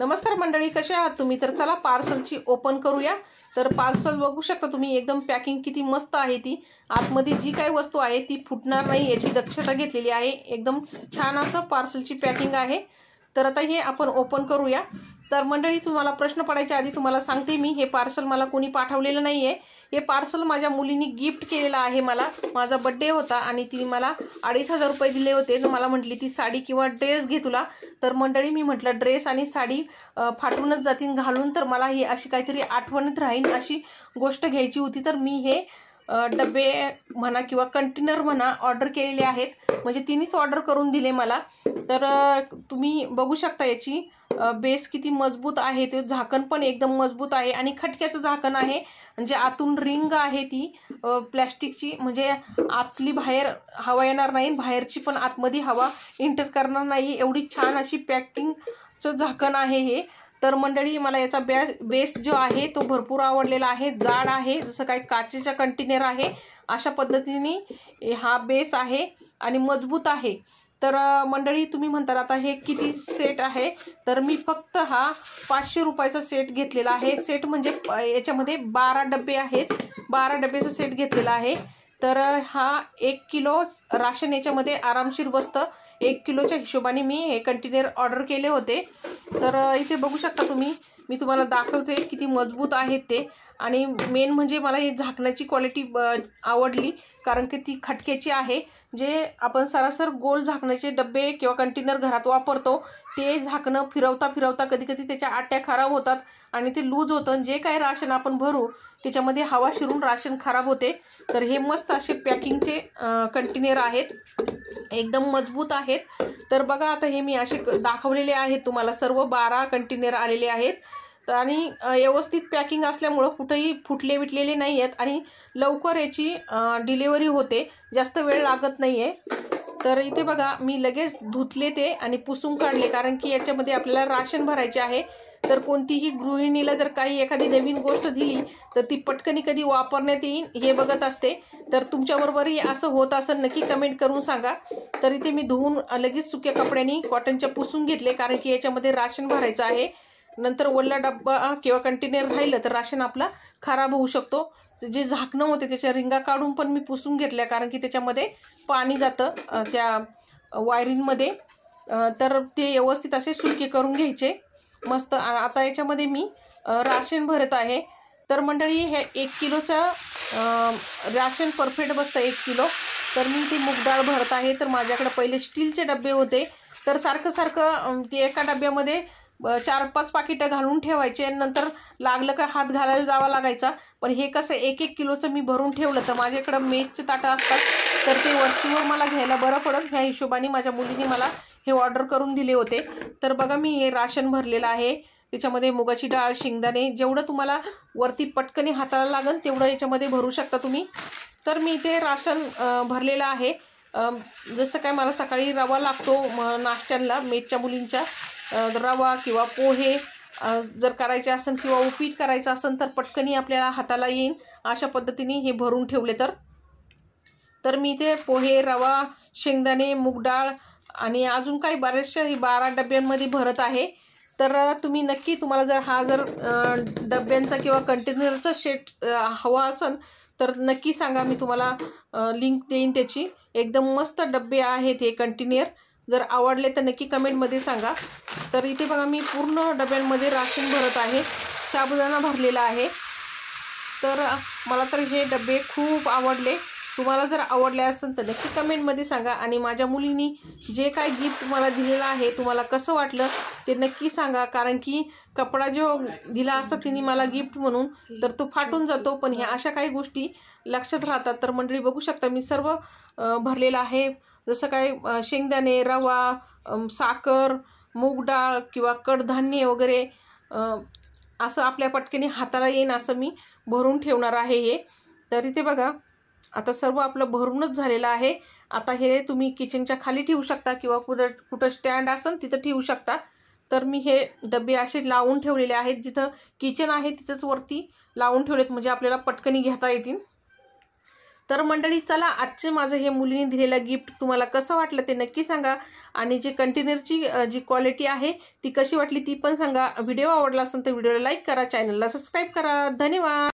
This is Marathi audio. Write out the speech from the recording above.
नमस्कार मंडळी कसे आहात तुम्ही तर चला पार्सलची ओपन करूया तर पार्सल बघू शकता तुम्ही एकदम पॅकिंग किती मस्त आहे ती आतमध्ये जी काही वस्तू आहे ती फुटणार नाही याची दक्षता घेतलेली आहे एकदम छान असं पार्सलची पॅकिंग आहे तर आता हे आपण ओपन करूया तर मंडळी तुम्हाला प्रश्न पडायच्या आधी तुम्हाला सांगते मी हे पार्सल मला कोणी पाठवलेलं नाही आहे हे पार्सल माझ्या मुलींनी गिफ्ट केलेलं आहे मला माझा बड्डे होता आणि ती मला अडीच हजार रुपये दिले होते मला म्हटली ती साडी किंवा ड्रेस घे तुला तर मंडळी मी म्हटलं ड्रेस आणि साडी फाटूनच जातील घालून तर मला ही अशी काहीतरी आठवणीत राहीन अशी गोष्ट घ्यायची होती तर मी हे डबे म्हणा किंवा कंटेनर म्हणा ऑर्डर केलेले आहेत म्हणजे तिनेच ऑर्डर करून दिले मला तर तुम्ही बघू शकता याची बेस किती मजबूत आहे ते झाकण पण एकदम मजबूत आहे आणि खटक्याचं झाकण आहे म्हणजे आतून रिंग आहे ती प्लॅस्टिकची म्हणजे आतली बाहेर हवा येणार नाही बाहेरची पण आतमध्ये हवा इंटर करणार नाही एवढी छान अशी पॅकिंगचं झाकण आहे हे तर मंडळी मला याचा बेस जो आहे तो भरपूर आवडलेला आहे जाड आहे जसं काही काचेचा कंटेनर आहे अशा पद्धतीने हा बेस आहे आणि मजबूत आहे तर मंडळी तुम्ही म्हणताल आता हे किती सेट आहे तर मी फक्त हा पाचशे रुपयाचा सेट घेतलेला आहे सेट म्हणजे याच्यामध्ये बारा डबे आहेत बारा डब्याचा सेट घेतलेला आहे तर हा एक किलो राशन याच्यामध्ये आरामशीर बसत एक किलोच्या हिशोबाने मी हे कंटेनर ऑर्डर केले होते तर इथे बघू शकता तुम्ही मी तुम्हाला दाखवते किती मजबूत आहेत ते आणि मेन म्हणजे मला हे झाकण्याची क्वालिटी आवडली कारण की ती खटक्याची आहे जे आपण सरासर गोल झाकण्याचे डबे किंवा कंटेनर घरात वापरतो ते झाकणं फिरवता फिरवता कधी कधी त्याच्या आट्या खराब होतात आणि ते लूज होतं जे काही राशन आपण भरू त्याच्यामध्ये हवा शिरून राशन खराब होते तर हे मस्त असे पॅकिंगचे कंटेनर आहेत एकदम मजबूत आहेत तर बघा आता हे मी असे दाखवलेले आहेत तुम्हाला सर्व बारा कंटेनर आलेले आहेत तर आणि व्यवस्थित पॅकिंग असल्यामुळं कुठेही फुटले विटलेले नाही आहेत आणि लवकर याची डिलिव्हरी होते जास्त वेळ लागत नाही आहे तर इथे बघा मी लगेच धुतले ते आणि पुसून काढले कारण की याच्यामध्ये आपल्याला राशन भरायचे आहे तर कोणतीही गृहिणीला जर काही एखादी नवीन गोष्ट दिली तर ती पटकनी कधी वापरण्यात येईल हे बघत असते तर तुमच्याबरोबरही असं होत असं नक्की कमेंट करून सांगा तर इथे मी धुवून लगेच सुक्या कपड्यांनी कॉटनच्या पुसून घेतले कारण की याच्यामध्ये राशन भरायचं आहे नंतर ओला डब्बा किंवा कंटेनर राहिलं तर राशन आपला खराब होऊ शकतो जे झाकणं होते त्याच्या रिंगा काढून पण मी पुसून घेतल्या कारण की त्याच्यामध्ये पाणी जातं त्या वायरिंगमध्ये तर ते व्यवस्थित असे सुके करून घ्यायचे मस्त आता याच्यामध्ये मी राशन भरत आहे तर मंडळी हे एक किलोचं राशन परफेक्ट बसतं एक किलो तर मी ती डाळ भरत आहे तर माझ्याकडे पहिले स्टीलचे डबे होते तर सारखं सारखं ते एका डब्यामध्ये चार पाच पाकिटं घालून ठेवायचे नंतर लागलं का हात घालायला जावा लागायचा पण हे कसं एक एक किलोचं मी भरून ठेवलं तर माझ्याकडं मेसचे ताटं असतात तर ते वरचीवर मला घ्यायला बरं पडेल ह्या हिशोबाने माझ्या मुलीने मला हे ऑर्डर करून दिले होते तर बघा मी हे राशन भरलेलं आहे त्याच्यामध्ये मुगाची डाळ शेंगदाणे जेवढं तुम्हाला वरती पटकने हाताला लागेल तेवढं याच्यामध्ये भरू शकता तुम्ही तर मी इथे राशन भरलेलं आहे जसं काय मला सकाळी रवा लागतो नाश्त्यांना मेजच्या मुलींच्या रवा किंवा पोहे जर करायचे असेल किंवा उपीट करायचं असेल तर पटकनी आपल्याला हाताला येईल अशा पद्धतीने हे भरून ठेवले तर तर मी ते पोहे रवा शेंगदाणे मूगडाळ आणि अजून काही बऱ्याचशा ही बारा डब्यांमध्ये भरत आहे तर तुम्ही नक्की तुम्हाला जर हा जर डब्यांचा किंवा कंटेनरचा शेट हवा असेल तर नक्की सांगा मी तुम्हाला लिंक देईन त्याची एकदम मस्त डबे आहेत हे कंटेनर जर आवडले तर नक्की कमेंटमध्ये सांगा तर इथे बघा मी पूर्ण डब्यांमध्ये राशन भरत आहे साबुदाणा भरलेला आहे तर मला तर हे डबे खूप आवडले तुम्हाला जर आवडले असेल तर नक्की कमेंटमध्ये सांगा आणि माझ्या मुलीनी जे काय गिफ्ट मला दिलेलं आहे तुम्हाला कसं वाटलं ते नक्की सांगा कारण की कपडा जो दिला असता तिने मला गिफ्ट म्हणून तर तो फाटून जातो पण ह्या अशा काही गोष्टी लक्षात राहतात तर मंडळी बघू शकता मी सर्व भरलेलं आहे जसं काय शेंगदाणे रवा साखर मूग डाळ किंवा कडधान्य वगैरे असं आपल्या पटकेने हाताला येईन असं मी भरून ठेवणार आहे हे तरी ते बघा आता सर्व आपलं भरूनच झालेलं आहे आता हे तुम्ही किचनच्या खाली ठेवू शकता किंवा कुठं कुठं स्टँड असेल तिथं ठेवू शकता तर मी हे डबे असे लावून ठेवलेले आहेत जिथं किचन आहे तिथंच वरती लावून ठेवलेत म्हणजे आपल्याला पटकनी घेता येतील तर मंडळी चला आजचे माझं हे मुलीने दिलेलं गिफ्ट तुम्हाला कसं वाटलं ते नक्की सांगा आणि जे कंटेनरची जी क्वालिटी आहे ती कशी वाटली ती पण सांगा व्हिडिओ आवडला असेल तर व्हिडिओला लाईक करा चॅनलला सबस्क्राईब करा धन्यवाद